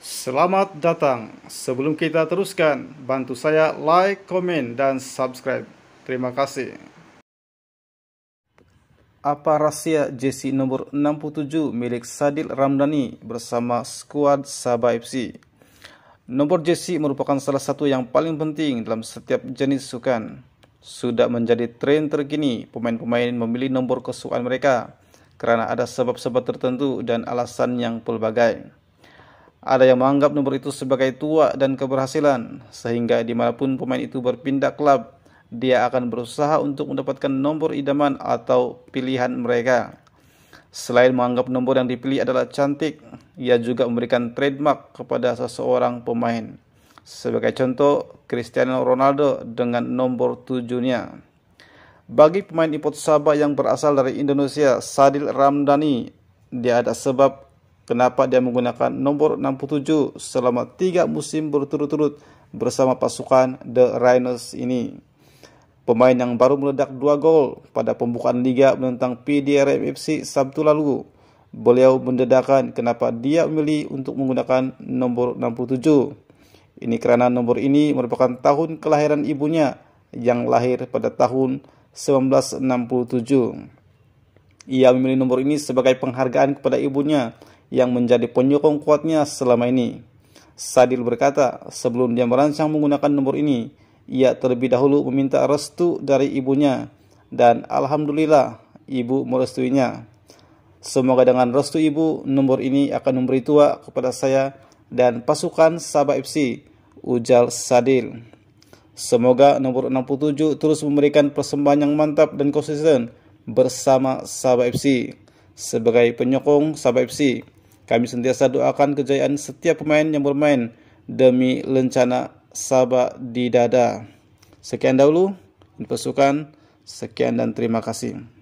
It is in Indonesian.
Selamat datang. Sebelum kita teruskan, bantu saya like, komen, dan subscribe. Terima kasih. Apa rahasia jersey nomor 67 milik Sadil Ramdhani bersama skuad Sabah FC? Nomor jersey merupakan salah satu yang paling penting dalam setiap jenis sukan. Sudah menjadi tren terkini, pemain-pemain memilih nomor kesukaan mereka kerana ada sebab-sebab tertentu dan alasan yang pelbagai. Ada yang menganggap nomor itu sebagai tua dan keberhasilan, sehingga dimanapun pemain itu berpindah klub, dia akan berusaha untuk mendapatkan nomor idaman atau pilihan mereka. Selain menganggap nomor yang dipilih adalah cantik, ia juga memberikan trademark kepada seseorang pemain. Sebagai contoh, Cristiano Ronaldo dengan nomor tujuhnya. Bagi pemain ipot Sabah yang berasal dari Indonesia, Sadil Ramdhani, dia ada sebab Kenapa dia menggunakan nomor 67 selama tiga musim berturut-turut bersama pasukan The Rhinos ini? Pemain yang baru meledak dua gol pada pembukaan liga menentang PDRM FC Sabtu lalu. Beliau mendedahkan kenapa dia memilih untuk menggunakan nomor 67. Ini karena nomor ini merupakan tahun kelahiran ibunya yang lahir pada tahun 1967. Ia memilih nomor ini sebagai penghargaan kepada ibunya yang menjadi penyokong kuatnya selama ini. Sadil berkata, sebelum dia merancang menggunakan nomor ini, ia terlebih dahulu meminta restu dari ibunya dan alhamdulillah ibu merestuinya. Semoga dengan restu ibu, nomor ini akan memberi tua kepada saya dan pasukan Sabah FC, Ujal Sadil. Semoga nomor 67 terus memberikan persembahan yang mantap dan konsisten bersama Sabah FC. Sebagai penyokong Sabah FC, kami sentiasa doakan kejayaan setiap pemain yang bermain demi lencana Sabah di dada. Sekian dahulu, pesukan. Sekian dan terima kasih.